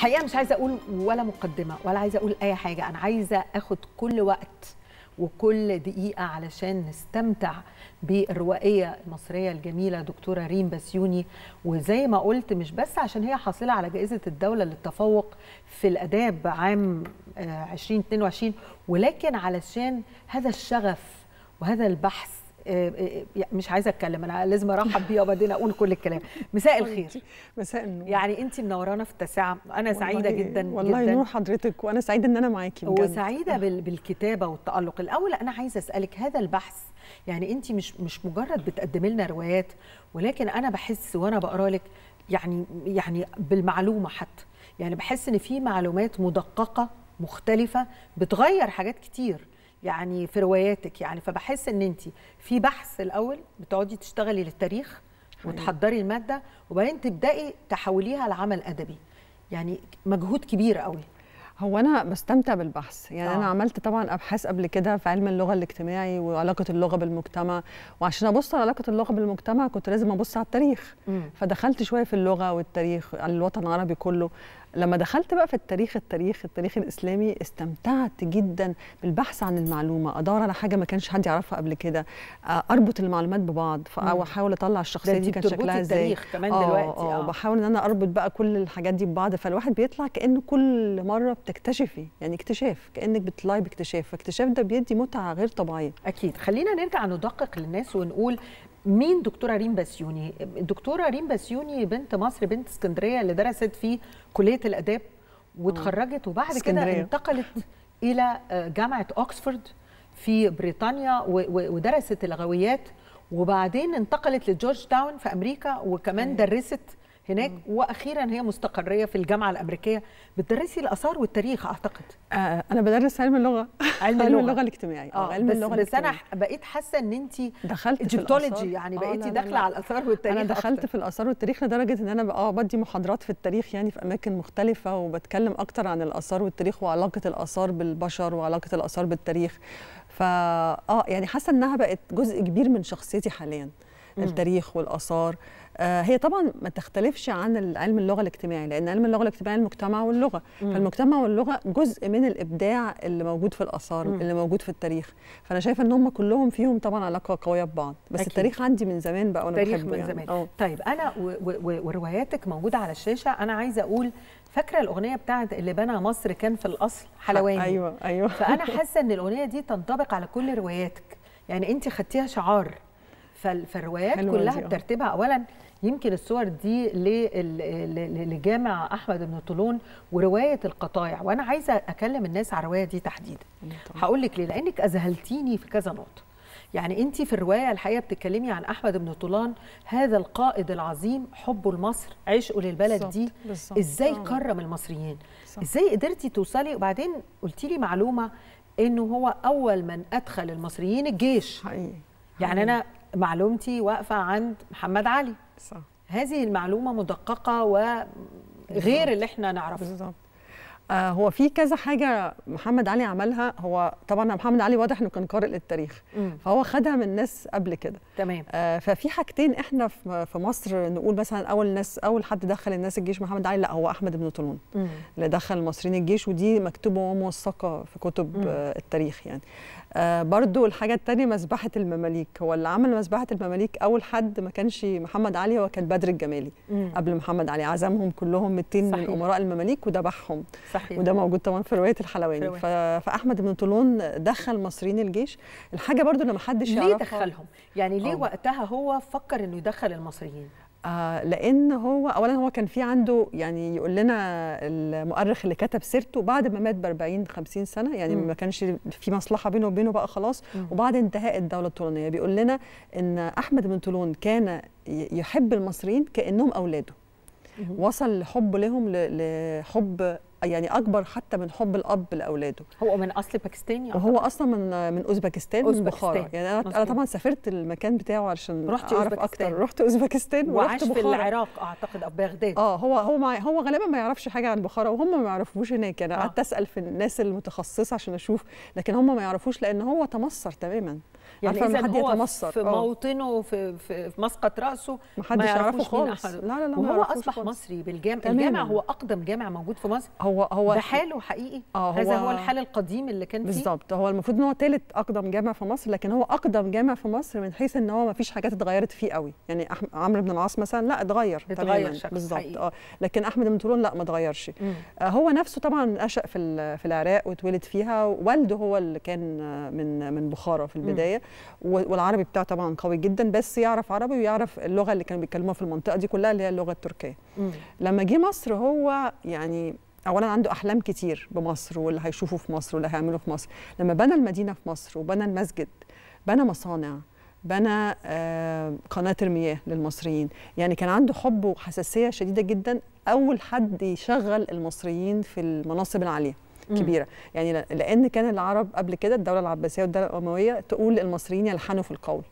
الحقيقه مش عايزه اقول ولا مقدمه ولا عايزه اقول اي حاجه انا عايزه اخد كل وقت وكل دقيقة علشان نستمتع بالروائية المصرية الجميلة دكتورة ريم بسيوني وزي ما قلت مش بس عشان هي حاصلة على جائزة الدولة للتفوق في الأداب عام 2022 آه، ولكن علشان هذا الشغف وهذا البحث آه، آه، مش عايزه اتكلم انا لازم ارحب بيه وبعدين اقول كل الكلام مساء الخير مساء النور يعني انت منورانا في التاسعه انا سعيده جدا والله جدا. نور حضرتك وانا سعيده ان انا معاكي بجد وسعيده بالكتابه والتالق الاول انا عايزه اسالك هذا البحث يعني انت مش مش مجرد بتقدمي لنا روايات ولكن انا بحس وانا بقرا لك يعني يعني بالمعلومه حتى يعني بحس ان في معلومات مدققه مختلفه بتغير حاجات كتير يعني في رواياتك يعني فبحس ان انت في بحث الاول بتقعدي تشتغلي للتاريخ وتحضري الماده وبعدين تبداي تحوليها لعمل ادبي يعني مجهود كبير قوي هو انا بستمتع بالبحث يعني آه. انا عملت طبعا ابحاث قبل كده في علم اللغه الاجتماعي وعلاقه اللغه بالمجتمع وعشان ابص على علاقه اللغه بالمجتمع كنت لازم ابص على التاريخ م. فدخلت شويه في اللغه والتاريخ على الوطن العربي كله لما دخلت بقى في التاريخ التاريخ التاريخ الاسلامي استمتعت جدا بالبحث عن المعلومه ادور على حاجه ما كانش حد يعرفها قبل كده اربط المعلومات ببعض فاحاول اطلع الشخصيه دي كانت شكلها ازاي التاريخ كمان آه، دلوقتي اه, آه. بحاول ان انا اربط بقى كل الحاجات دي ببعض فالواحد بيطلع كانه كل مره بتكتشفي يعني اكتشاف كانك بتطلعي باكتشاف فاكتشاف ده بيدي متعه غير طبيعيه اكيد خلينا نرجع ندقق للناس ونقول مين دكتوره ريم بسيوني الدكتوره ريم بسيوني بنت مصر بنت اسكندريه اللي درست في كليه الاداب وتخرجت وبعد كده انتقلت الى آه، جامعه اوكسفورد في بريطانيا ودرست اللغويات وبعدين انتقلت لجورج تاون في امريكا وكمان درست هناك مم. واخيرا هي مستقريه في الجامعه الامريكيه بتدرسي الاثار والتاريخ اعتقد آه انا بدرس علم اللغه علم اللغة. اللغه الاجتماعي اه علم بس اللغه بس انا بقيت حاسه ان انت دخلت ايجيبتولوجي يعني آه، بقيتي داخله على الاثار والتاريخ انا دخلت أكتر. في الاثار والتاريخ لدرجه ان انا اه بدي محاضرات في التاريخ يعني في اماكن مختلفه وبتكلم اكتر عن الاثار والتاريخ وعلاقه الاثار بالبشر وعلاقه الاثار بالتاريخ فا اه يعني حاسه انها بقت جزء كبير من شخصيتي حاليا التاريخ والاثار آه، هي طبعا ما تختلفش عن علم اللغه الاجتماعي لان علم اللغه الاجتماعي المجتمع واللغه مم. فالمجتمع واللغه جزء من الابداع اللي موجود في الاثار مم. اللي موجود في التاريخ فانا شايفه ان هم كلهم فيهم طبعا علاقه قويه ببعض بس أكيد. التاريخ عندي من زمان بقى وانا التاريخ من يعني. زمان أوه. طيب انا ورواياتك موجوده على الشاشه انا عايزه اقول فاكره الاغنيه بتاعت اللي بنى مصر كان في الاصل حلواني ايوه ايوه فانا حاسه ان الاغنيه دي تنطبق على كل رواياتك يعني انت خدتيها شعار فالروايات كلها آه. بترتيبها اولا يمكن الصور دي لجامع احمد بن طولون وروايه القطايع وانا عايزه اكلم الناس على الروايه دي تحديدا هقول لك ليه لانك اذهلتيني في كذا نقطه يعني انت في الروايه الحقيقه بتتكلمي عن احمد بن طولان هذا القائد العظيم حبه لمصر عشقه للبلد دي بالزبط. ازاي بالزبط. آه. كرم المصريين بالزبط. ازاي قدرتي توصلي وبعدين قلتي لي معلومه انه هو اول من ادخل المصريين الجيش حقيقي. يعني انا معلومتي واقفه عند محمد علي صح هذه المعلومه مدققه وغير اللي احنا نعرفه بالظبط آه هو في كذا حاجه محمد علي عملها هو طبعا محمد علي واضح انه كان قارئ للتاريخ فهو خدها من ناس قبل كده تمام آه ففي حاجتين احنا في مصر نقول مثلا اول ناس اول حد دخل الناس الجيش محمد علي لا هو احمد بن طولون اللي دخل المصريين الجيش ودي مكتوبه وموثقه في كتب مم. آه التاريخ يعني آه برضو الحاجة التانية مسبحة المماليك هو اللي عمل مسبحة المماليك أول حد ما كانش محمد علي هو كان بدر الجمالي مم. قبل محمد علي عزمهم كلهم 200 من أمراء المماليك ودبحهم صحيح. وده موجود طبعا في رواية الحلواني ف... فأحمد بن طولون دخل مصريين الجيش الحاجة برضو اللي محدش يعرفها ليه دخلهم؟ يعني ليه أوه. وقتها هو فكر إنه يدخل المصريين؟ آه لان هو اولا هو كان في عنده يعني يقول لنا المؤرخ اللي كتب سيرته بعد ما مات ب 40 50 سنه يعني مم. ما كانش في مصلحه بينه وبينه بقى خلاص مم. وبعد انتهاء الدوله الطولونيه بيقول لنا ان احمد بن طولون كان يحب المصريين كانهم اولاده وصل حب لهم لحب يعني اكبر حتى من حب الاب لاولاده هو من اصل باكستاني هو اصلا من من اوزبكستان من بخارى يعني انا انا طبعا سافرت المكان بتاعه علشان رحت اعرف اكتر رحت اوزبكستان ورحت بخارى في العراق اعتقد او بغداد اه هو هو مع... هو غالبا ما يعرفش حاجه عن بخارى وهم ما يعرفوش هناك انا يعني آه. قعدت اسال في الناس المتخصصه عشان اشوف لكن هم ما يعرفوش لان هو تمصر تماما يعني اذا حد يتمصر. في آه. موطنه في في مسقط راسه ما حدش يعرفه خالص لا لا لا وهو اصبح خالص. مصري بالجامع تمام. الجامع هو اقدم جامع موجود في مصر هو هو ده حاله حقيقي آه هو هذا هو الحال القديم اللي كان فيه بالظبط هو المفروض ان هو ثالث اقدم جامع في مصر لكن هو اقدم جامع في مصر من حيث ان هو ما فيش حاجات اتغيرت فيه قوي يعني عمرو بن العاص مثلا لا اتغير اتغير بالظبط اه لكن احمد بن طولون لا ما اتغيرش آه، هو نفسه طبعا نشا في في العراق واتولد فيها والده هو اللي كان آه، من من بخارى في البدايه م. والعربي بتاعه طبعا قوي جدا بس يعرف عربي ويعرف اللغه اللي كانوا بيتكلموها في المنطقه دي كلها اللي هي اللغه التركيه مم. لما جه مصر هو يعني اولا عنده احلام كتير بمصر واللي هيشوفه في مصر واللي هيعمله في مصر لما بنى المدينه في مصر وبنى المسجد بنى مصانع بنى آه، قناه المياه للمصريين يعني كان عنده حب وحساسيه شديده جدا اول حد يشغل المصريين في المناصب العاليه كبيره يعني لان كان العرب قبل كده الدوله العباسيه والدوله الامويه تقول المصريين يلحنوا في القول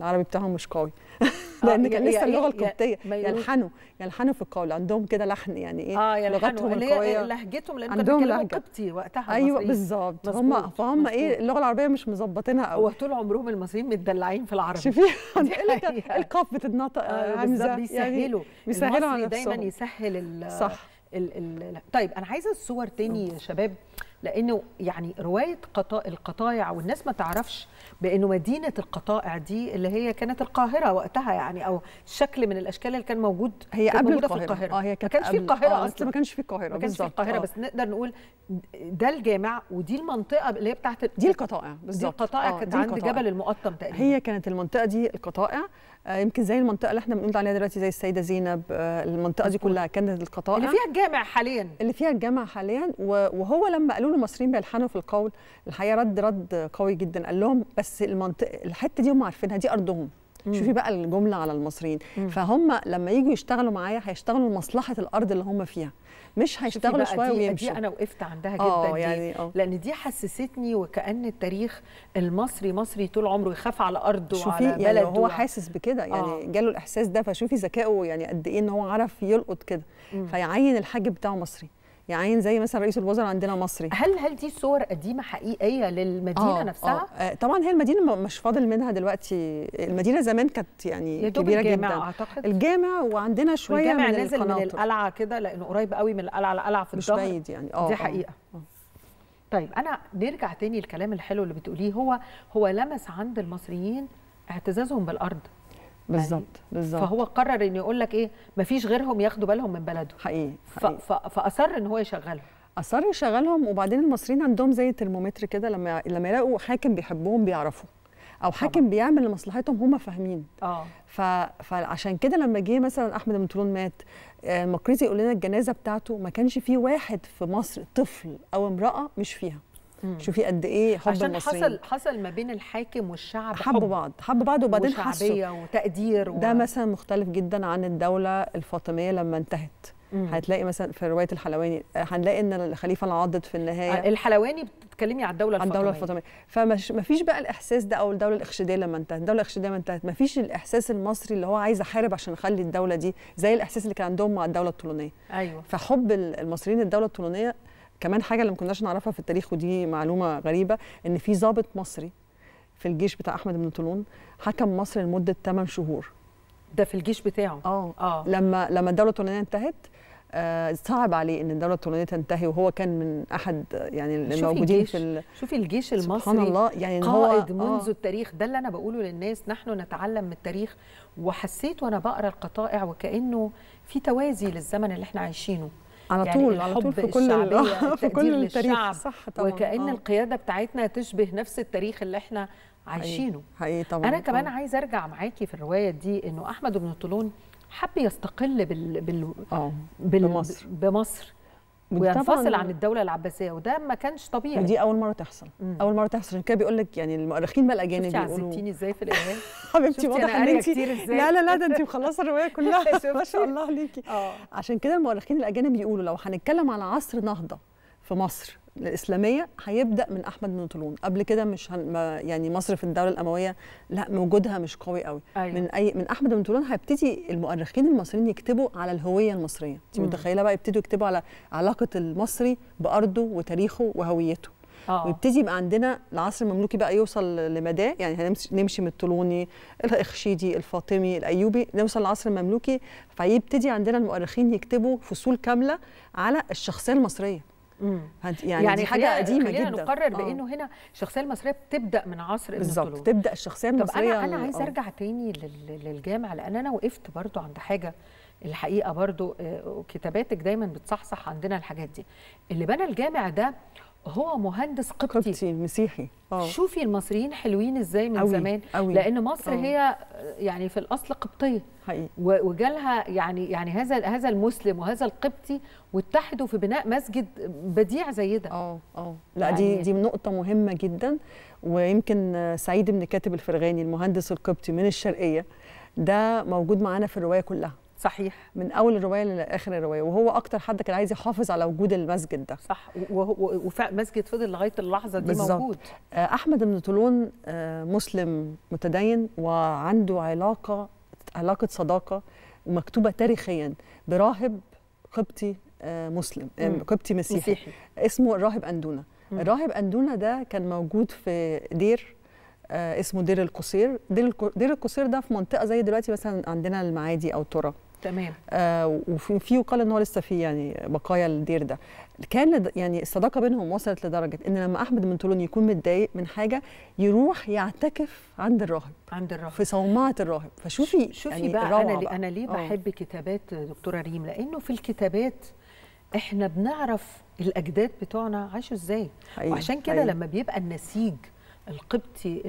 العربي بتاعهم مش قوي لان آه، كان لسه اللغه القبطيه يلحنوا يلحنوا في القول عندهم كده لحن يعني ايه آه لغتهم القويه لهجتهم لان كانوا بيتكلموا قبطي وقتها ايوه بالظبط هم فهم ايه اللغه العربيه مش مظبطينها قوي وطول عمرهم المصريين متدلعين في العربي شوفي القاف بتتنطق آه يعني بيسهلوا بيسهلوا على نفسهم دايما يسهل صح ال ال طيب انا عايزه الصور تاني يا شباب لانه يعني روايه قطا... القطايع والناس ما تعرفش بانه مدينه القطائع دي اللي هي كانت القاهره وقتها يعني او شكل من الاشكال اللي كان موجود هي قبل القاهره, في القاهرة. اه هي كانت ما كانش في القاهره آه اصلا ما كانش في القاهره ما كانش في القاهره آه. بس نقدر نقول ده الجامع ودي المنطقه اللي هي بتاعت دي القطائع بالظبط دي القطائع آه كانت عند جبل المقطم تقريبا هي كانت المنطقه دي القطائع آه، يمكن زي المنطقه اللي احنا بنقول عليها دلوقتي زي السيده زينب آه، المنطقه دي كلها كانت القطائع اللي فيها الجامع حاليا اللي فيها الجامع حاليا وهو لما قالوا له المصريين بيلحنوا في القول الحقيقه رد رد قوي جدا قال لهم بس المنطقه الحته دي هم عارفينها دي ارضهم شوفي بقى الجمله على المصريين فهم لما يجوا يشتغلوا معايا هيشتغلوا لمصلحه الارض اللي هم فيها مش هيشتغلوا شويه ويمشوا دي انا وقفت عندها آه، جدا أوه يعني أوه. لان دي حسستني وكان التاريخ المصري مصري طول عمره يخاف على ارضه شوفي وعلى يعني بلده هو حاسس بكده يعني أوه. جاله الاحساس ده فشوفي ذكائه يعني قد ايه ان هو عرف يلقط كده فيعين الحاج بتاعه مصري يعين زي مثلا رئيس الوزراء عندنا مصري هل هل دي صور قديمه حقيقيه للمدينه أوه نفسها آه،, آه طبعا هي المدينه مش فاضل منها دلوقتي المدينه زمان كانت يعني كبيره الجامع جدا أعتقد. الجامع وعندنا شويه الجامع من نازل القناطر. من القلعه كده لانه قريب قوي من القلعه القلعه في مش الظهر مش بعيد يعني اه دي آه. حقيقه أوه. طيب انا نرجع تاني الكلام الحلو اللي بتقوليه هو هو لمس عند المصريين اعتزازهم بالارض بالظبط يعني. بالظبط فهو قرر ان يقول لك ايه مفيش غيرهم ياخدوا بالهم من بلده حقيقي, حقيقي. فاصر ان هو يشغلهم اصر يشغلهم وبعدين المصريين عندهم زي الترمومتر كده لما لما يلاقوا حاكم بيحبهم بيعرفوا او حاكم طبعا. بيعمل لمصلحتهم هم فاهمين اه فعشان كده لما جه مثلا احمد بن طولون مات المقريزي آه، يقول لنا الجنازه بتاعته ما كانش فيه واحد في مصر طفل او امراه مش فيها شوفي قد ايه حب عشان المصريين حصل حصل ما بين الحاكم والشعب حبوا حب بعض حبوا بعض وبعدين حسوا وتقدير و... ده مثلا مختلف جدا عن الدوله الفاطميه لما انتهت مم. هتلاقي مثلا في روايه الحلواني هنلاقي ان الخليفه العاضد في النهايه آه، الحلواني بتتكلمي على الدوله الفاطميه الدوله الفاطميه فما فيش بقى الاحساس ده او الدوله الاخشيديه لما انتهت الدوله الاخشيديه لما انتهت ما فيش الاحساس المصري اللي هو عايز احارب عشان اخلي الدوله دي زي الاحساس اللي كان عندهم مع الدوله الطولونيه ايوه فحب المصريين الدوله الطولونيه كمان حاجه اللي ما كناش نعرفها في التاريخ ودي معلومه غريبه ان في ضابط مصري في الجيش بتاع احمد بن طولون حكم مصر لمده 8 شهور ده في الجيش بتاعه اه اه لما لما الدوله التونانيه انتهت آه صعب عليه ان الدوله التونانيه تنتهي وهو كان من احد يعني الموجودين في ال... شوفي الجيش المصري سبحان الله يعني قائد هو... آه. منذ آه. التاريخ ده اللي انا بقوله للناس نحن نتعلم من التاريخ وحسيت وانا بقرا القطائع وكانه في توازي للزمن اللي احنا عايشينه على يعني طول على طول في كل في كل التاريخ صح طبعا وكأن آه. القيادة بتاعتنا تشبه نفس التاريخ اللي احنا عايشينه حقيقي طبعا أنا كمان آه. عايزة أرجع معاكي في الرواية دي إنه أحمد بن طولون حب يستقل بال, بال... آه. بال... بمصر بمصر وينفصل عن الدوله العباسيه وده ما كانش طبيعي دي اول مره تحصل مم. اول مره تحصل عشان كده بيقول لك يعني المؤرخين بقى الاجانب بيقولوا عزبتيني ازاي في الايمان حبيبتي واضح ان انت لا لا لا ده انت مخلصه الروايه كلها ما شاء الله عليكي آه. عشان كده المؤرخين الاجانب بيقولوا لو هنتكلم على عصر نهضه في مصر الاسلاميه هيبدا من احمد بن طولون قبل كده مش هن... يعني مصر في الدوله الامويه لا وجودها مش قوي قوي أيوة. من اي من احمد بن طولون هيبتدي المؤرخين المصريين يكتبوا على الهويه المصريه انت متخيله بقى يبتدوا يكتبوا على علاقه المصري بارضه وتاريخه وهويته أوه. ويبتدي يبقى عندنا العصر المملوكي بقى يوصل لمداه يعني هنمشي من الطولوني الاخشيدي الفاطمي الايوبي نوصل للعصر المملوكي فيبتدي عندنا المؤرخين يكتبوا فصول كامله على الشخصيه المصريه يعني, يعني دي حاجه قديمه جدا نقرر آه. بانه هنا الشخصيه المصريه بتبدا من عصر بالظبط تبدا الشخصيه المصريه طب انا انا عايزه آه. ارجع تاني للجامع لان انا وقفت برضو عند حاجه الحقيقه برضو آه، كتاباتك دايما بتصحصح عندنا الحاجات دي اللي بنى الجامع ده هو مهندس قبطي قبطي مسيحي أوه. شوفي المصريين حلوين ازاي من أوي. زمان أوي. لان مصر أوه. هي يعني في الاصل قبطيه حقيقي وجالها يعني يعني هذا هذا المسلم وهذا القبطي واتحدوا في بناء مسجد بديع زي ده اه اه لا يعني دي دي نقطه مهمه جدا ويمكن سعيد بن كاتب الفرغاني المهندس القبطي من الشرقيه ده موجود معانا في الروايه كلها صحيح من اول الروايه لاخر الروايه وهو اكتر حد كان عايز يحافظ على وجود المسجد ده صح ومسجد فضل لغايه اللحظه دي بالزبط. موجود آه، احمد بن طولون آه، مسلم متدين وعنده علاقه علاقه صداقه ومكتوبه تاريخيا براهب قبطي آه، مسلم قبطي مسيحي, مسيحي اسمه الراهب اندونا الراهب اندونا ده كان موجود في دير اسمه دير القصير دير القصير ده في منطقه زي دلوقتي مثلا عندنا المعادي او ترى تمام آه وفي يقال ان هو لسه في يعني بقايا الدير ده كان يعني الصداقه بينهم وصلت لدرجه ان لما احمد من طولون يكون متضايق من حاجه يروح يعتكف عند الراهب عند الراهب في صومعه الراهب فشوفي شوفي يعني بقى, أنا, بقى انا ليه آه. بحب أوه. كتابات دكتوره ريم لانه في الكتابات احنا بنعرف الاجداد بتوعنا عاشوا ازاي حقيقي. وعشان كده لما بيبقى النسيج القبطي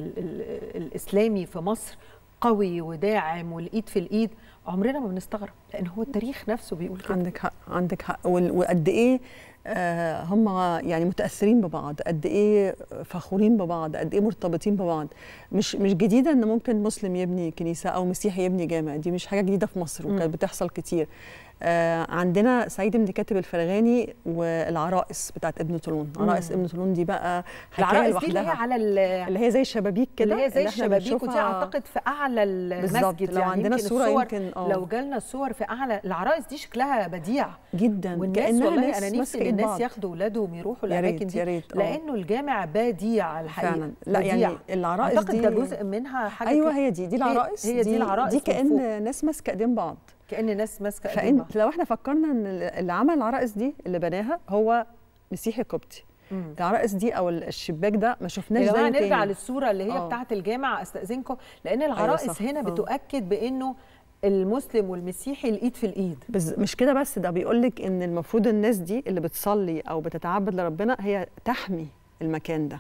الاسلامي في مصر قوي وداعم والايد في الايد عمرنا ما بنستغرب لان هو التاريخ نفسه بيقول كده عندك حق عندك حق وقد ايه آه، هم يعني متاثرين ببعض قد ايه فخورين ببعض قد ايه مرتبطين ببعض مش مش جديده ان ممكن مسلم يبني كنيسه او مسيحي يبني جامع دي مش حاجه جديده في مصر وكانت بتحصل كتير آه، عندنا سعيد بن كاتب الفرغاني والعرائس بتاعت ابن طولون عرائس ابن طولون دي بقى العرائس دي اللي هي على اللي هي زي الشبابيك كده اللي هي زي الشبابيك ودي اعتقد في اعلى المسجد لو يعني عندنا صوره يمكن اه لو جالنا الصور في اعلى العرائس دي شكلها بديع جدا كانها ناس انا نفسي ان الناس ياخدوا اولادهم يروحوا الاماكن دي ياريت آه. لانه الجامع بديع الحقيقه فعلا لا يعني بديع. يعني العرائس دي اعتقد ده جزء منها حاجه ايوه هي دي دي العرائس هي دي, دي العرائس دي كان ناس ماسكه ايدين بعض كان ناس ماسكه فانت لو احنا فكرنا ان اللي عمل العرائس دي اللي بناها هو مسيحي قبطي العرائس دي او الشباك ده ما شفناش زي تاني نرجع للصوره اللي هي أوه. بتاعت الجامع استاذنكم لان أيوة العرائس هنا أوه. بتؤكد بانه المسلم والمسيحي الايد في الايد بز... مش كده بس ده بيقول لك ان المفروض الناس دي اللي بتصلي او بتتعبد لربنا هي تحمي المكان ده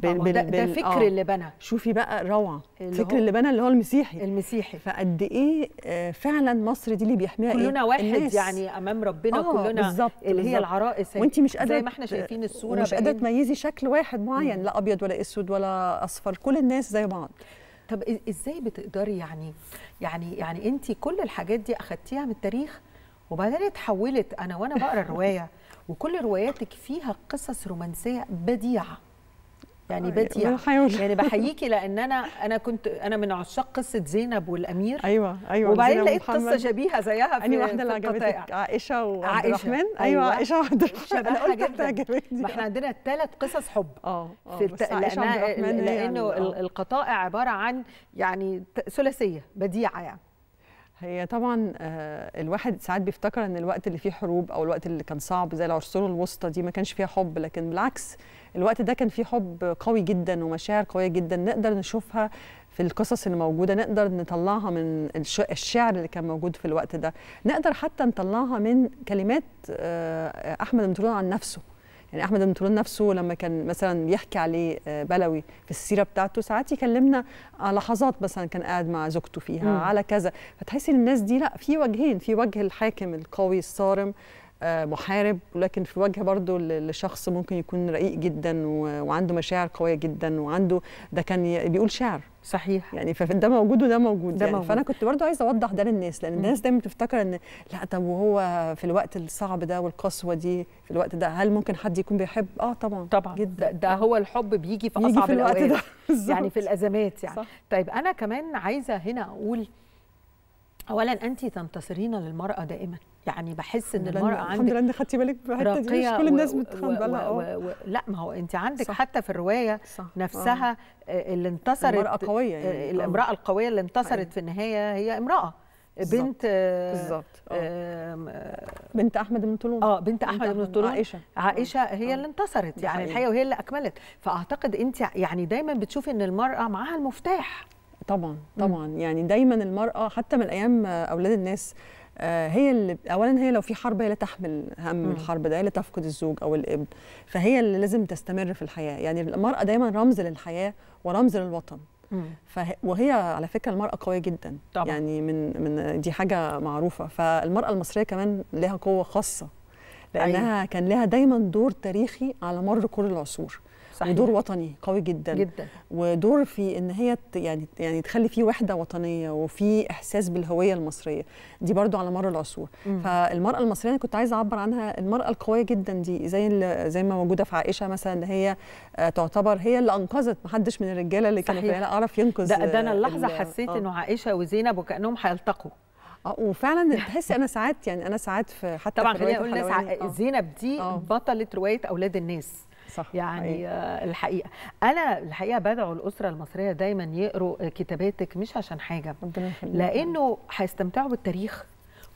بال ده, ده فكر آه. اللي بنى شوفي بقى روعه فكر اللي بنى اللي هو المسيحي المسيحي فقد ايه آه، فعلا مصر دي اللي بيحميها إيه؟ كلنا إيه؟ واحد الناس. يعني امام ربنا آه كلنا بالزبط اللي بالزبط. هي العرائس وانت مش قادره زي ما احنا شايفين الصوره مش قادره تميزي شكل واحد معين لا ابيض ولا اسود ولا اصفر كل الناس زي بعض طب ازاي بتقدري يعني يعني يعني انت كل الحاجات دي اخدتيها من التاريخ وبعدين اتحولت انا وانا بقرا الروايه وكل رواياتك فيها قصص رومانسيه بديعه يعني طيب، بدي يعني بحييكي لان انا انا كنت انا من عشاق قصه زينب والامير ايوه ايوه وبعدين لقيت قصه شبيهه زيها في أيوة واحده اللي عجبتك عائشه وعبد الرحمن أيوة،, ايوه عائشه وعبد الرحمن انا قلت ما احنا عندنا ثلاث قصص حب اه, آه، في الت... لانه يعني آه. القطائع عباره عن يعني ثلاثيه بديعه يعني هي طبعا آه، الواحد ساعات بيفتكر ان الوقت اللي فيه حروب او الوقت اللي كان صعب زي العصور الوسطى دي ما كانش فيها حب لكن بالعكس الوقت ده كان فيه حب قوي جدا ومشاعر قويه جدا نقدر نشوفها في القصص اللي موجوده نقدر نطلعها من الشعر اللي كان موجود في الوقت ده نقدر حتى نطلعها من كلمات آه، احمد متولون عن نفسه يعني احمد بن طولون نفسه لما كان مثلا يحكي عليه آه، بلوي في السيره بتاعته ساعات يكلمنا على لحظات مثلا كان قاعد مع زوجته فيها على كذا فتحسي ان الناس دي لا في وجهين في وجه الحاكم القوي الصارم آه، محارب لكن في وجه برضه لشخص ممكن يكون رقيق جدا وعنده مشاعر قويه جدا وعنده ده كان بيقول شعر صحيح يعني فده موجود وده موجود, ده يعني موجود. فانا كنت برضه عايزه اوضح ده للناس لان الناس دايما بتفتكر ان لا طب وهو في الوقت الصعب ده والقسوه دي في الوقت ده هل ممكن حد يكون بيحب اه طبعا طبعا جدا ده, ده هو الحب بيجي في اصعب بيجي في الوقت الأوقات. ده يعني في الازمات يعني صح. طيب انا كمان عايزه هنا اقول اولا انت تنتصرين للمراه دائما يعني بحس ان المراه عندك الحمد لله خدتي بالك بالحته دي مش كل الناس بتخان بالها لا ما هو انت عندك صح حتى في الروايه صح نفسها آه. اللي انتصرت المراه قويه يعني آه، الامراه آه. القويه اللي انتصرت أيوه. في النهايه هي امراه بنت بالظبط آه, آه. بنت احمد بن طولون اه بنت احمد بن طولون عائشه عائشه هي أوه. اللي انتصرت يعني الحقيقه وهي اللي اكملت فاعتقد انت يعني دايما بتشوفي ان المراه معاها المفتاح طبعا طبعا م. يعني دايما المراه حتى من ايام اولاد الناس آه، هي اللي اولا هي لو في حرب هي اللي تحمل هم م. الحرب ده هي اللي تفقد الزوج او الابن فهي اللي لازم تستمر في الحياه يعني المراه دايما رمز للحياه ورمز للوطن فه... وهي على فكره المراه قويه جدا طبعا. يعني من من دي حاجه معروفه فالمراه المصريه كمان لها قوه خاصه لانها أيوة. كان لها دايما دور تاريخي على مر كل العصور صحيح. ودور وطني قوي جدا جدا ودور في ان هي يعني يعني تخلي فيه وحده وطنيه وفي احساس بالهويه المصريه دي برضو على مر العصور مم. فالمراه المصريه انا كنت عايزه اعبر عنها المراه القويه جدا دي زي زي ما موجوده في عائشه مثلا اللي هي آه، تعتبر هي اللي انقذت ما حدش من الرجاله اللي كانوا في اعرف ينقذ ده, ده انا اللحظه حسيت آه. انه عائشه وزينب وكانهم هيلتقوا اه وفعلا تحسي انا ساعات يعني انا ساعات في حتى طبعا خلينا نقول آه. زينب دي أوه. بطله روايه اولاد الناس صح يعني أيه. الحقيقه انا الحقيقه بدعو الاسره المصريه دايما يقروا كتاباتك مش عشان حاجه لانه هيستمتعوا بالتاريخ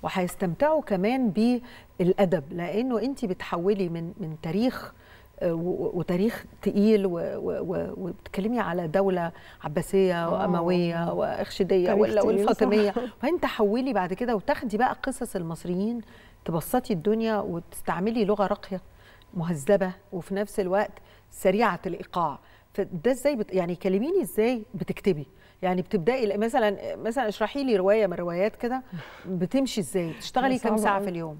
وهيستمتعوا كمان بالادب لانه انت بتحولي من من تاريخ آه، وتاريخ تقيل وبتتكلمي على دولة عباسية آه. وأموية وإخشدية والفاطمية فأنت حولي بعد كده وتاخدي بقى قصص المصريين تبسطي الدنيا وتستعملي لغة راقية مهذبه وفي نفس الوقت سريعه الايقاع فده ازاي بت... يعني كلميني ازاي بتكتبي يعني بتبداي مثلا مثلا اشرحي لي روايه من روايات كده بتمشي ازاي بتشتغلي كم ساعه في اليوم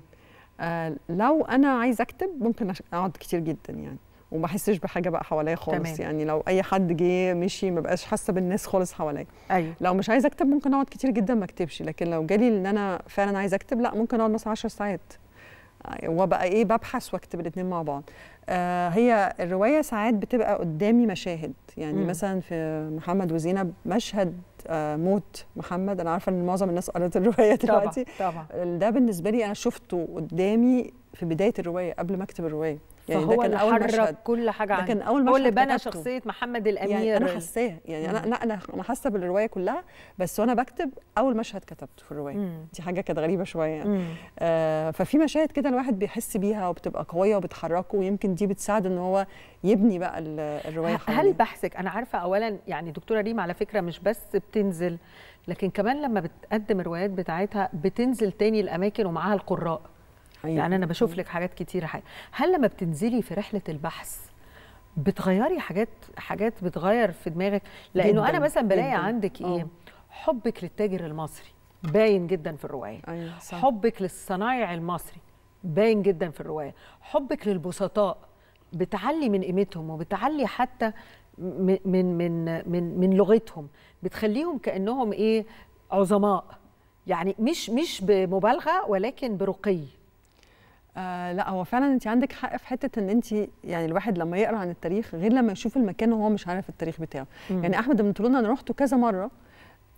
آه لو انا عايزه اكتب ممكن اقعد كتير جدا يعني وما احسش بحاجه بقى حواليا خالص تمام. يعني لو اي حد جه مشي ما بقاش حاسه بالناس خالص حواليا أيوة. لو مش عايزه اكتب ممكن اقعد كتير جدا ما اكتبش لكن لو جالي ان انا فعلا عايزه اكتب لا ممكن اقعد مثلا 10 ساعات وبقى ايه ببحث واكتب الاثنين مع بعض آه هي الروايه ساعات بتبقى قدامي مشاهد يعني مم. مثلا في محمد وزينب مشهد آه، موت محمد انا عارفه ان معظم الناس قرات الروايه دلوقتي طبعا طبعا ده بالنسبه لي انا شفته قدامي في بدايه الروايه قبل ما اكتب الروايه يعني فهو ده كان اول مشهد كل حاجه عنه. ده كان اول مشهد هو اللي بنى شخصيه محمد الامير يعني انا حاساه يعني انا لا انا انا حاسه بالروايه كلها بس وانا بكتب اول مشهد كتبته في الروايه مم. دي حاجه كانت غريبه شويه يعني. آه ففي مشاهد كده الواحد بيحس بيها وبتبقى قويه وبتحركه ويمكن دي بتساعد ان هو يبني بقى الروايه حواليه هل بحثك انا عارفه اولا يعني دكتوره ريم على فكره مش بس بتنزل لكن كمان لما بتقدم الروايات بتاعتها بتنزل تاني الاماكن ومعاها القراء حقيقي. يعني انا بشوف لك حاجات كتير حقيقي. هل لما بتنزلي في رحله البحث بتغيري حاجات حاجات بتغير في دماغك لانه جداً. انا مثلا بلاقي جداً. عندك ايه أوه. حبك للتاجر المصري باين جدا في الروايه أيوة صح. حبك للصنايع المصري باين جدا في الروايه حبك للبسطاء بتعلي من قيمتهم وبتعلي حتى من من من من لغتهم بتخليهم كانهم ايه عظماء يعني مش مش بمبالغه ولكن برقي آه لا هو فعلا انت عندك حق في حته ان انت يعني الواحد لما يقرا عن التاريخ غير لما يشوف المكان وهو مش عارف التاريخ بتاعه مم. يعني احمد بن طولون انا رحته كذا مره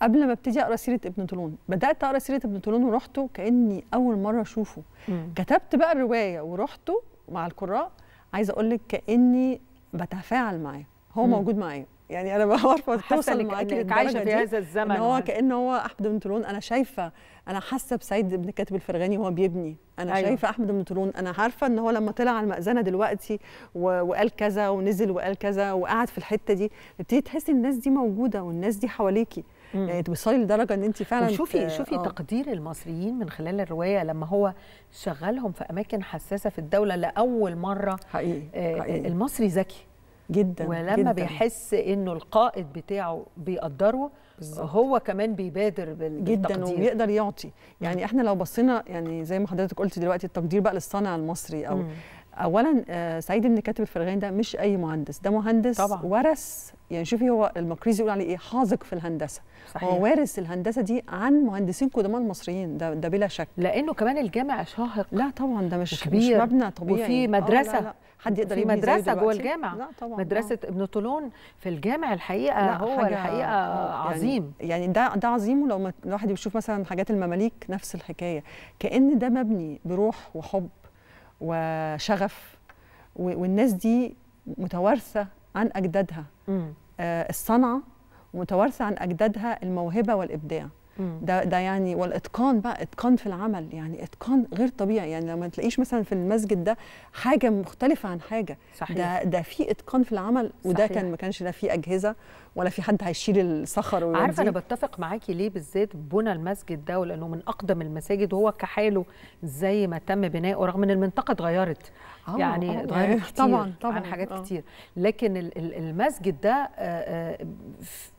قبل ما ابتدي اقرا سيره ابن طولون بدات اقرا سيره ابن طولون ورحته كاني اول مره اشوفه مم. كتبت بقى الروايه ورحته مع القراء عايزه اقول لك كاني بتفاعل معاه هو مم. موجود معايا يعني انا برفض توصل انك عايشه في هذا الزمن إن هو يعني. كان هو احمد بن طولون انا شايفه انا حاسه بسعيد بن كاتب الفرغاني وهو بيبني انا أيوة. شايفه احمد بن طولون انا عارفه ان هو لما طلع على المأذنه دلوقتي وقال كذا ونزل وقال كذا وقعد في الحته دي بتبتدي تحسي الناس دي موجوده والناس دي حواليكي يعني توصلي لدرجه ان انت فعلا شوفي شوفي آه. تقدير المصريين من خلال الروايه لما هو شغلهم في اماكن حساسه في الدوله لاول مره حقيقي. آه حقيقي. المصري ذكي جدا ولما جداً. بيحس انه القائد بتاعه بيقدره بالزبط. هو كمان بيبادر بالتقدير جدا وبيقدر يعطي يعني احنا لو بصينا يعني زي ما حضرتك قلت دلوقتي التقدير بقى للصانع المصري او مم. اولا آه، سعيد ابن كاتب الفرغاني ده مش اي مهندس ده مهندس طبعا. ورث يعني شوفي هو المقريزي يقول عليه ايه حاذق في الهندسه صحيح. هو وارث الهندسه دي عن مهندسين قدماء المصريين ده ده بلا شك لانه كمان الجامع شاهق لا طبعا ده مش كبير مش مبنى طبيعي وفي آه، مدرسه لا لا. حد يقدر في مدرسه جوه الجامع لا طبعا مدرسه لا. ابن طولون في الجامع الحقيقه لا هو الحقيقه يعني عظيم يعني, يعني ده ده عظيم ولو الواحد بيشوف مثلا حاجات المماليك نفس الحكايه كان ده مبني بروح وحب وشغف والناس دي متوارثه عن اجدادها آه الصنعه متوارثه عن اجدادها الموهبه والابداع ده ده يعني والاتقان بقى اتقان في العمل يعني اتقان غير طبيعي يعني لما تلاقيش مثلا في المسجد ده حاجه مختلفه عن حاجه صحيح. ده ده في اتقان في العمل وده صحيح. كان ما كانش ده في اجهزه ولا في حد هيشيل الصخر ويوديه عارفه انا بتفق معاكي ليه بالذات بنى المسجد ده لانه من اقدم المساجد وهو كحاله زي ما تم بنائه رغم ان المنطقه اتغيرت آه، يعني آه، اتغيرت آه، كتير طبعا طبعا عن حاجات أوه. كتير لكن المسجد ده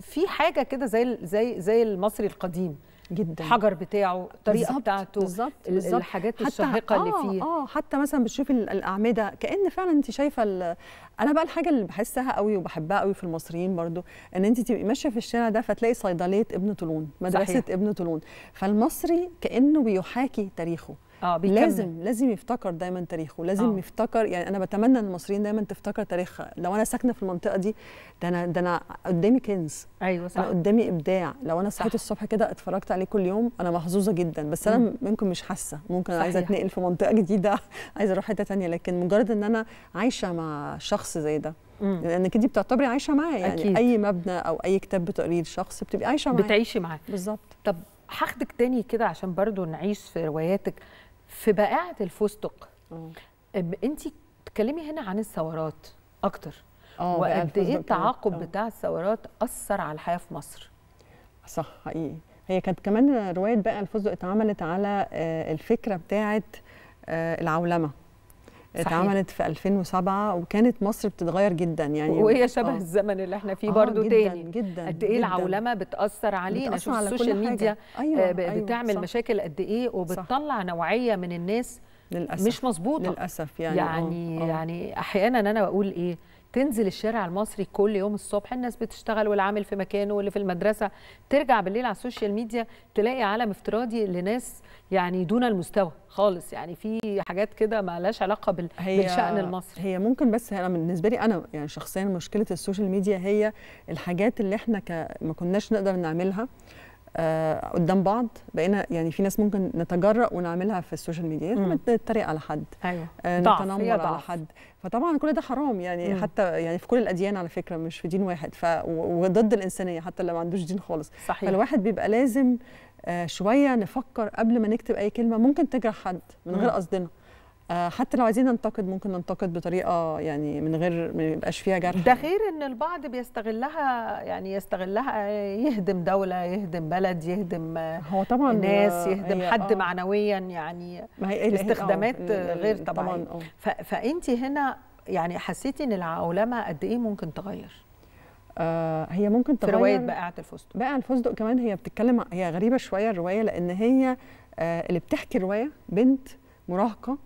في حاجه كده زي زي زي المصري القديم جدا الحجر بتاعه الطريقه بالزبط. بتاعته بالزبط. بالزبط. الحاجات الشاهقه آه اللي فيه اه حتى مثلا بتشوفي الاعمده كان فعلا انت شايفه انا بقى الحاجه اللي بحسها قوي وبحبها قوي في المصريين برضو ان انت تبقي ماشيه في الشارع ده فتلاقي صيدليه ابن طولون مدرسه صحيح. ابن طولون فالمصري كانه بيحاكي تاريخه اه لازم لازم يفتكر دايما تاريخه لازم آه. يفتكر يعني انا بتمنى ان المصريين دايما تفتكر تاريخها لو انا ساكنه في المنطقه دي ده انا ده انا قدامي كنز ايوه صح انا قدامي ابداع لو انا صحيت الصبح كده اتفرجت عليه كل يوم انا محظوظه جدا بس انا ممكن مش حاسه ممكن صحيح. عايزه اتنقل في منطقه جديده عايزه اروح حته ثانيه لكن مجرد ان انا عايشه مع شخص زي ده مم. لانك انت بتعتبري عايشه معاه يعني أكيد. اي مبنى او اي كتاب بتقريه لشخص بتبقي عايشه معاه بتعيشي معاه بالظبط طب هاخدك تاني كده عشان برضو نعيش في رواياتك في بائعه الفستق انت تكلمي هنا عن الثورات اكتر آه، وقد ايه التعاقب آه. بتاع الثورات اثر على الحياه في مصر صح حقيقي هي كانت كمان روايه بقى الفستق اتعملت على آه، الفكره بتاعه العولمه اتعملت في 2007 وكانت مصر بتتغير جدا يعني وهي آه. شبه آه. الزمن اللي احنا فيه آه برضو جداً تاني جدا قد ايه العولمه بتاثر علينا بتأثر على السوشيال ميديا أيوة, آه، أيوة، بتعمل أيوة مشاكل قد ايه وبتطلع صح. نوعيه من الناس للأسف. مش مظبوطه للاسف يعني آه. يعني أوه. يعني احيانا انا بقول ايه تنزل الشارع المصري كل يوم الصبح الناس بتشتغل والعامل في مكانه واللي في المدرسه ترجع بالليل على السوشيال ميديا تلاقي عالم افتراضي لناس يعني دون المستوى خالص يعني في حاجات كده ما لهاش علاقه بال... بالشان المصري هي ممكن بس انا بالنسبه لي انا يعني شخصيا مشكله السوشيال ميديا هي الحاجات اللي احنا ك... ما كناش نقدر نعملها آه، قدام بعض بقينا يعني في ناس ممكن نتجرأ ونعملها في السوشيال ميديا نتريق على حد ايوه آه، نتنمر على حد فطبعا كل ده حرام يعني مم. حتى يعني في كل الاديان على فكره مش في دين واحد ف وضد الانسانيه حتى اللي ما عندوش دين خالص صحيح. فالواحد بيبقى لازم آه، شويه نفكر قبل ما نكتب اي كلمه ممكن تجرح حد من غير قصدنا آه، حتى لو عايزين ننتقد ممكن ننتقد بطريقه يعني من غير ما يبقاش فيها جرح ده غير ان البعض بيستغلها يعني يستغلها يهدم دوله يهدم بلد يهدم هو طبعا ناس يهدم آه. حد آه معنويا يعني ما إيه، استخدامات آه، غير طبيعيه فانت هنا يعني حسيتي ان العولمه قد ايه ممكن تغير هي ممكن تغير في روايه بائعه الفستق بائعه الفستق كمان هي بتتكلم هي غريبه شويه الروايه لان هي اللي بتحكي الروايه بنت مراهقه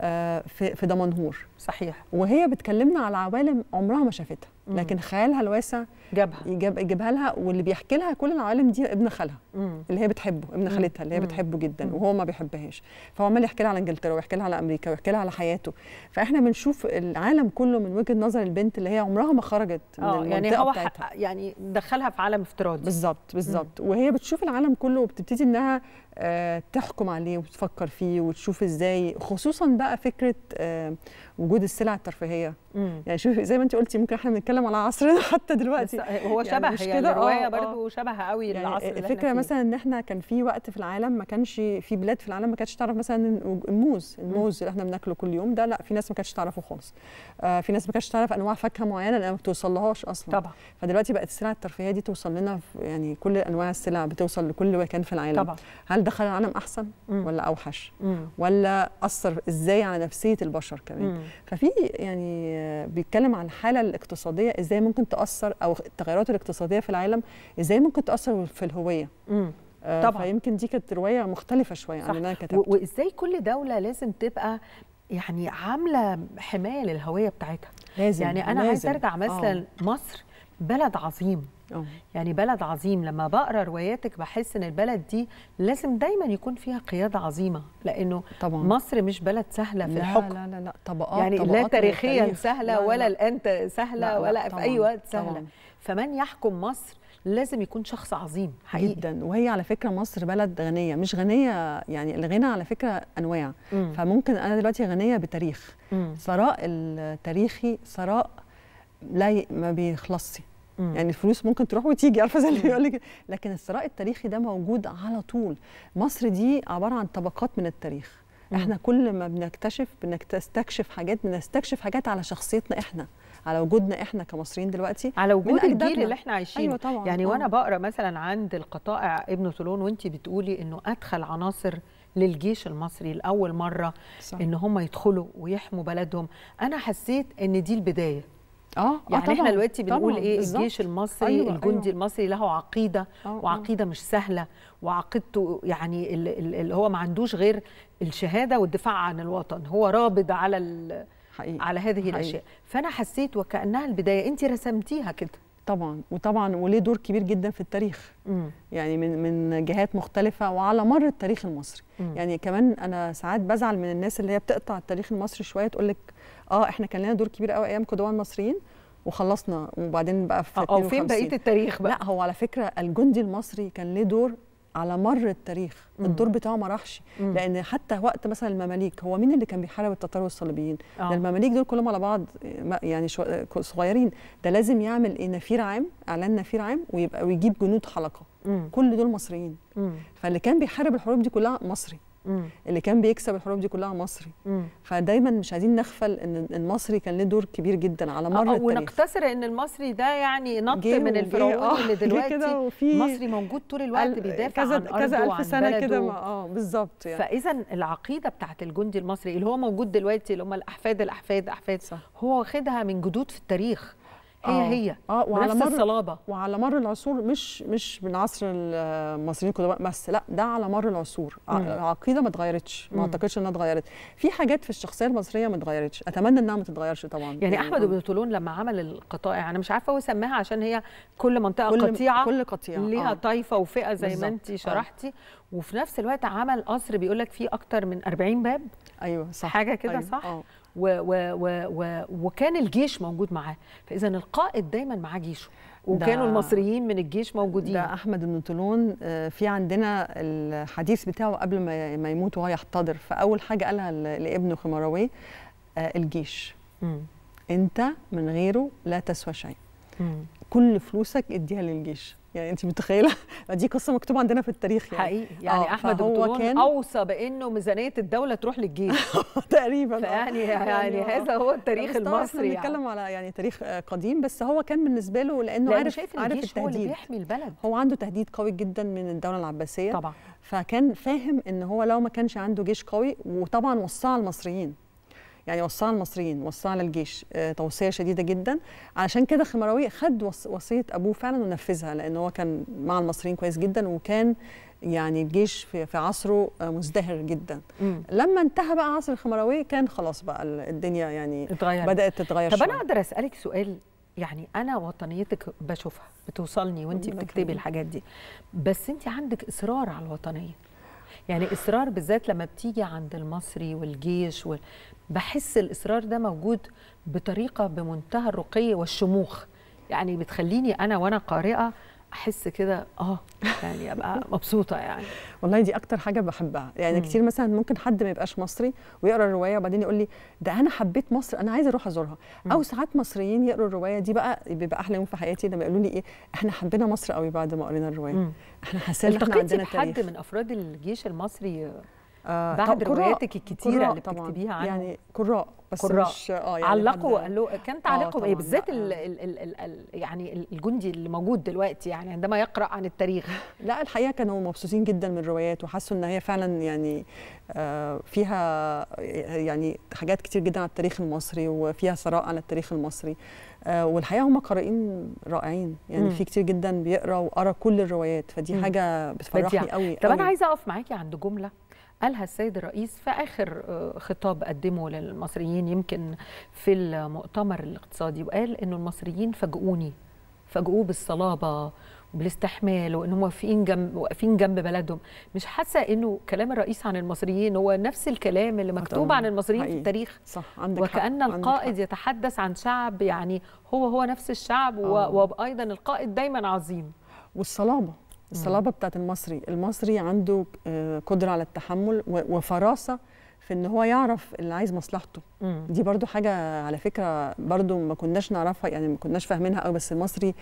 آه، في في دمنهور صحيح وهي بتكلمنا على عوالم عمرها ما شافتها لكن خيالها الواسع جابها يجيب يجيبها لها واللي بيحكي لها كل العوالم دي ابن خالها اللي هي بتحبه ابن خالتها اللي هي بتحبه جدا وهو ما بيحبهاش فهو عمال يحكي لها على انجلترا ويحكي لها على امريكا ويحكي لها على حياته فاحنا بنشوف العالم كله من وجهه نظر البنت اللي هي عمرها ما خرجت من آه، يعني المنطقه يعني هو بتاعتها. يعني دخلها في عالم افتراضي بالظبط بالظبط وهي بتشوف العالم كله وبتبتدي انها آه، تحكم عليه وتفكر فيه وتشوف ازاي خصوصا بقى فكره آه، وجود السلع الترفيهيه مم. يعني شوفي زي ما انت قلتي ممكن احنا بنتكلم على عصرنا حتى دلوقتي آه، هو يعني شبه يعني مش يعني كده آه، الروايه آه. برضه شبه قوي يعني العصر اللي الفكره مثلا ان احنا كان في وقت في العالم ما كانش في بلاد في العالم ما كانتش تعرف مثلا الموز الموز اللي احنا بناكله كل يوم ده لا في ناس ما كانتش تعرفه خالص آه في ناس ما كانتش تعرف انواع فاكهه معينه لان ما بتوصلهاش اصلا طبعا فدلوقتي بقت السلع الترفيهيه دي توصل لنا يعني كل انواع السلع بتوصل لكل مكان في العالم طبعا هل دخل العالم احسن مم. ولا اوحش مم. ولا اثر ازاي على نفسيه البشر كمان مم. ففي يعني بيتكلم عن الحاله الاقتصاديه ازاي ممكن تاثر او التغيرات الاقتصاديه في العالم ازاي ممكن تاثر في الهويه مم. آه، طبعا فيمكن دي كانت روايه مختلفه شويه عن اللي انا كتبته وازاي كل دوله لازم تبقى يعني عامله حمايه للهويه بتاعتها لازم يعني انا لازم. عايز ارجع آه. مثلا آه. مصر بلد عظيم أوه. يعني بلد عظيم لما بقرا رواياتك بحس ان البلد دي لازم دايما يكون فيها قياده عظيمه لانه طبعا. مصر مش بلد سهله في لا الحكم لا لا لا طبقات يعني طبقات لا تاريخيا سهله لا ولا لا. الان سهله لا ولا لا. في اي وقت سهله طبعًا. فمن يحكم مصر لازم يكون شخص عظيم حقيقي جدا وهي على فكره مصر بلد غنيه مش غنيه يعني الغنى على فكره انواع م. فممكن انا دلوقتي غنيه بتاريخ م. ثراء التاريخي ثراء لا ي... ما بيخلصش مم. يعني الفلوس ممكن تروح وتيجي عارفه زي اللي بيقول لك لكن الثراء التاريخي ده موجود على طول مصر دي عباره عن طبقات من التاريخ مم. احنا كل ما بنكتشف بنستكشف حاجات بنستكشف حاجات على شخصيتنا احنا على وجودنا احنا كمصريين دلوقتي على وجود الجيل اللي احنا عايشينه أيوة طبعا يعني أوه. وانا بقرا مثلا عند القطائع ابن طولون وانت بتقولي انه ادخل عناصر للجيش المصري لاول مره صح. ان هم يدخلوا ويحموا بلدهم انا حسيت ان دي البدايه آه،, اه يعني طبعًا. احنا دلوقتي بنقول ايه بالزبط. الجيش المصري أيوة. الجندي أيوة. المصري له عقيده أوه. آه. وعقيده مش سهله وعقيدته يعني اللي هو ما عندوش غير الشهاده والدفاع عن الوطن هو رابض على حقيقي. على هذه حقيقي. الاشياء فانا حسيت وكانها البدايه انت رسمتيها كده طبعا وطبعا وليه دور كبير جدا في التاريخ م. يعني من من جهات مختلفه وعلى مر التاريخ المصري م. يعني كمان انا ساعات بزعل من الناس اللي هي بتقطع التاريخ المصري شويه تقول لك اه احنا كان لنا دور كبير قوي ايام قدوان المصريين وخلصنا وبعدين بقى في او اه، اه، فين بقيه التاريخ بقى لا هو على فكره الجندي المصري كان له دور على مر التاريخ مم. الدور بتاعه ما راحش لان حتى وقت مثلا المماليك هو مين اللي كان بيحارب التتار والصليبيين اه. ده المماليك دول كلهم على بعض يعني شو صغيرين ده لازم يعمل ايه نفير عام اعلان نفير عام ويبقى ويجيب جنود حلقه مم. كل دول مصريين مم. فاللي كان بيحارب الحروب دي كلها مصري مم. اللي كان بيكسب الحروب دي كلها مصري مم. فدايما مش عايزين نغفل ان المصري كان له دور كبير جدا على مر آه، آه، التاريخ ونقتصر ان المصري ده يعني نط من الفرعون آه، اللي دلوقتي مصري موجود طول الوقت بيدافع كذا عن كذا الف سنه كده اه بالظبط يعني فاذا العقيده بتاعه الجندي المصري اللي هو موجود دلوقتي اللي هم الاحفاد الاحفاد احفاد صح. هو واخدها من جدود في التاريخ هي آه. هي اه وعلى مر الصلابه وعلى مر العصور مش مش من عصر المصريين القدماء بس لا ده على مر العصور العقيده ما اتغيرتش ما اعتقدش انها اتغيرت في حاجات في الشخصيه المصريه ما اتغيرتش اتمنى انها ما تتغيرش طبعا يعني, يعني احمد بن طولون لما عمل القطائع انا مش عارفه هو سماها عشان هي كل منطقه كل قطيعه كل قطيعه ليها آه. طائفه وفئه زي بالزبط. ما انت آه. شرحتي آه. وفي نفس الوقت عمل قصر بيقول لك فيه اكتر من 40 باب ايوه صح حاجه كده أيوة. صح آه. و و و و وكان الجيش موجود معاه فاذا القائد دايما معاه جيشه وكانوا المصريين من الجيش موجودين ده احمد بن طولون آه، في عندنا الحديث بتاعه قبل ما يموت وهو يحتضر فاول حاجه قالها لابنه خمراوي آه، الجيش م. انت من غيره لا تسوى شيء م. كل فلوسك اديها للجيش يعني انت متخيله دي قصه مكتوبه عندنا في التاريخ يعني حقيقي يعني آه احمد هو كان اوصى بانه ميزانيه الدوله تروح للجيش تقريبا اه. يعني،, يعني يعني هذا هو التاريخ المصري يعني بنتكلم على يعني تاريخ اه، قديم بس هو كان بالنسبه له لانه لأن عارف شايف عارف التهديد هو اللي بيحمي البلد هو عنده تهديد قوي جدا من الدوله العباسيه طبعا فكان فاهم ان هو لو ما كانش عنده جيش قوي وطبعا وصى على المصريين يعني وصاها المصريين وصاها للجيش آه، توصيه شديده جدا علشان كده خمراوي خد وصيه ابوه فعلا ونفذها لان هو كان مع المصريين كويس جدا وكان يعني الجيش في, عصره آه، مزدهر جدا مم. لما انتهى بقى عصر الخمراوي كان خلاص بقى الدنيا يعني اتغير. بدات تتغير طب انا اقدر اسالك سؤال يعني انا وطنيتك بشوفها بتوصلني وانت بتكتبي الحاجات دي بس انت عندك اصرار على الوطنيه يعني اصرار بالذات لما بتيجي عند المصري والجيش وال... بحس الاصرار ده موجود بطريقه بمنتهى الرقي والشموخ يعني بتخليني انا وانا قارئه احس كده اه يعني ابقى مبسوطه يعني والله دي اكتر حاجه بحبها يعني مم. كتير مثلا ممكن حد ما يبقاش مصري ويقرا الروايه وبعدين يقول لي ده انا حبيت مصر انا عايز اروح ازورها مم. او ساعات مصريين يقروا الروايه دي بقى بيبقى احلى يوم في حياتي لما يقولوا لي ايه احنا حبينا مصر قوي بعد ما قرينا الروايه مم. احنا حسينا ان احنا عندنا تاريخ حد من افراد الجيش المصري آه بعد رواياتك الكتيره اللي بتكتبيها عنه يعني قراء بس قراء مش اه يعني علقوا قالوا كان تعليقهم آه ايه بالذات ال آه. ال ال ال ال يعني الجندي اللي موجود دلوقتي يعني عندما يقرا عن التاريخ لا الحقيقه كانوا مبسوطين جدا من الروايات وحسوا ان هي فعلا يعني آه، فيها يعني حاجات كتير جدا عن التاريخ المصري وفيها ثراء عن التاريخ المصري آه، والحقيقه هم قارئين رائعين يعني في كتير جدا بيقرا وقرا كل الروايات فدي حاجه بتفرحني قوي طب انا عايزه اقف معاكي عند جمله قالها السيد الرئيس في آخر آه، خطاب قدمه للمصريين يمكن في المؤتمر الاقتصادي وقال إنه المصريين فاجئوني فاجئوه بالصلابة وبالاستحمال وانهم واقفين جنب واقفين جنب بلدهم مش حاسه انه كلام الرئيس عن المصريين هو نفس الكلام اللي مكتوب عن المصريين حقيقي. في التاريخ صح عندك وكان حق. القائد عندك يتحدث عن شعب يعني هو هو نفس الشعب و... آه. وايضا القائد دايما عظيم والصلابه الصلابه بتاعت المصري المصري عنده آه، قدره على التحمل وفراسه في ان هو يعرف اللي عايز مصلحته مم. دي برضو حاجه على فكره برضو ما كناش نعرفها يعني ما كناش فاهمينها قوي بس المصري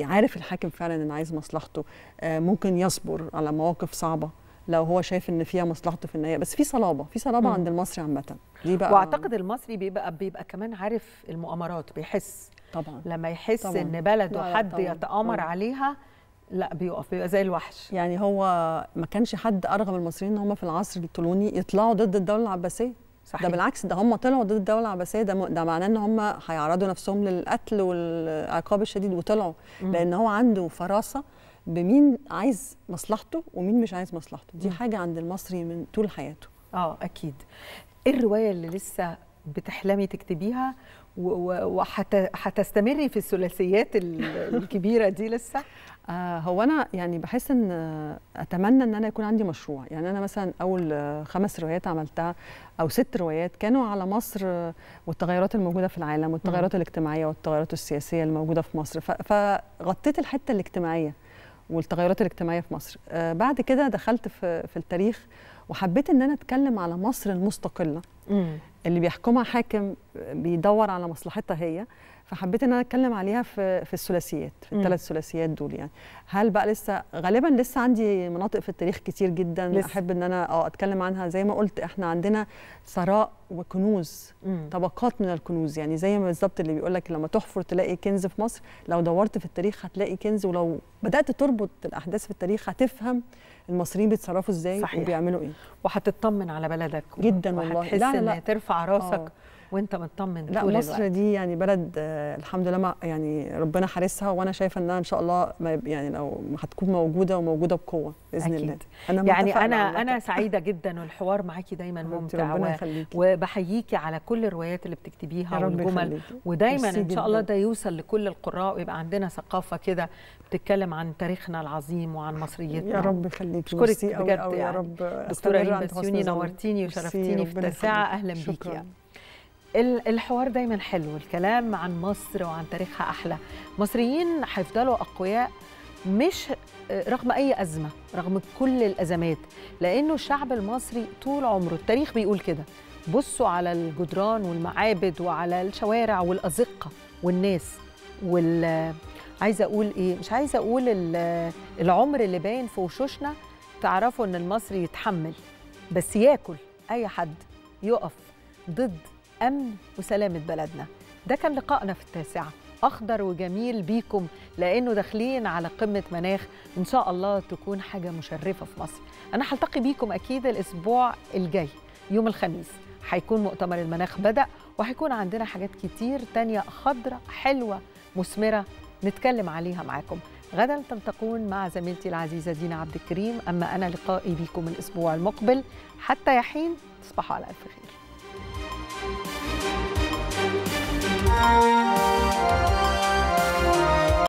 عارف الحاكم فعلا ان عايز مصلحته آه، ممكن يصبر على مواقف صعبه لو هو شايف ان فيها مصلحته في النهايه بس في صلابه في صلابه مم. عند المصري عامه دي بقى واعتقد المصري بيبقى بيبقى كمان عارف المؤامرات بيحس طبعا لما يحس طبعاً. ان بلده حد يتامر عليها لا بيقف بيبقى زي الوحش يعني هو ما كانش حد ارغب المصريين ان هم في العصر الطولوني يطلعوا ضد الدوله العباسيه صحيح. ده بالعكس ده هم طلعوا ضد الدوله العباسيه ده ده معناه ان هم هيعرضوا نفسهم للقتل والعقاب الشديد وطلعوا م. لان هو عنده فراسه بمين عايز مصلحته ومين مش عايز مصلحته دي م. حاجه عند المصري من طول حياته اه اكيد ايه الروايه اللي لسه بتحلمي تكتبيها وهتستمري في الثلاثيات الكبيره دي لسه آه، هو انا يعني بحس ان اتمنى ان انا يكون عندي مشروع يعني انا مثلا اول خمس روايات عملتها او ست روايات كانوا على مصر والتغيرات الموجوده في العالم والتغيرات الاجتماعيه والتغيرات السياسيه الموجوده في مصر فغطيت الحته الاجتماعيه والتغيرات الاجتماعيه في مصر آه، بعد كده دخلت في, في التاريخ وحبيت ان انا اتكلم على مصر المستقله اللي بيحكمها حاكم بيدور على مصلحتها هي فحبيت ان انا اتكلم عليها في في الثلاثيات في الثلاث ثلاثيات دول يعني هل بقى لسه غالبا لسه عندي مناطق في التاريخ كتير جدا لسه. احب ان انا اه اتكلم عنها زي ما قلت احنا عندنا ثراء وكنوز مم. طبقات من الكنوز يعني زي ما بالظبط اللي بيقول لك لما تحفر تلاقي كنز في مصر لو دورت في التاريخ هتلاقي كنز ولو بدات تربط الاحداث في التاريخ هتفهم المصريين بيتصرفوا ازاي صحيح. وبيعملوا ايه وهتطمن على بلدك جدا والله لا لا ترفع 알아서 وانت مطمن لا مصر الوقت. دي يعني بلد آه الحمد لله يعني ربنا حارسها وانا شايفه انها ان شاء الله يعني لو هتكون موجوده وموجوده بقوه باذن أكيد. الله انا يعني انا انا سعيده جدا والحوار معاكي دايما ممتع ربنا وبحييكي على كل الروايات اللي بتكتبيها والجمل ودايما ان شاء الله ده يوصل لكل القراء ويبقى عندنا ثقافه كده بتتكلم عن تاريخنا العظيم وعن مصريتنا يا رب يخليكي شكرا بجد أو يا يعني. رب دكتوره هند نورتيني وشرفتيني في التاسعه اهلا بيكي يعني. الحوار دايما حلو الكلام عن مصر وعن تاريخها احلى مصريين هيفضلوا اقوياء مش رغم اي ازمه رغم كل الازمات لانه الشعب المصري طول عمره التاريخ بيقول كده بصوا على الجدران والمعابد وعلى الشوارع والازقه والناس وال عايزه اقول ايه مش عايزه اقول العمر اللي باين في وشوشنا تعرفوا ان المصري يتحمل بس ياكل اي حد يقف ضد أمن وسلامة بلدنا ده كان لقائنا في التاسعة أخضر وجميل بيكم لأنه داخلين على قمة مناخ إن شاء الله تكون حاجة مشرفة في مصر أنا هلتقي بيكم أكيد الأسبوع الجاي يوم الخميس هيكون مؤتمر المناخ بدأ وهيكون عندنا حاجات كتير تانية خضرة حلوة مثمرة نتكلم عليها معاكم غدا تلتقون مع زميلتي العزيزة دينا عبد الكريم أما أنا لقائي بكم الأسبوع المقبل حتى يحين تصبحوا على ألف خير Música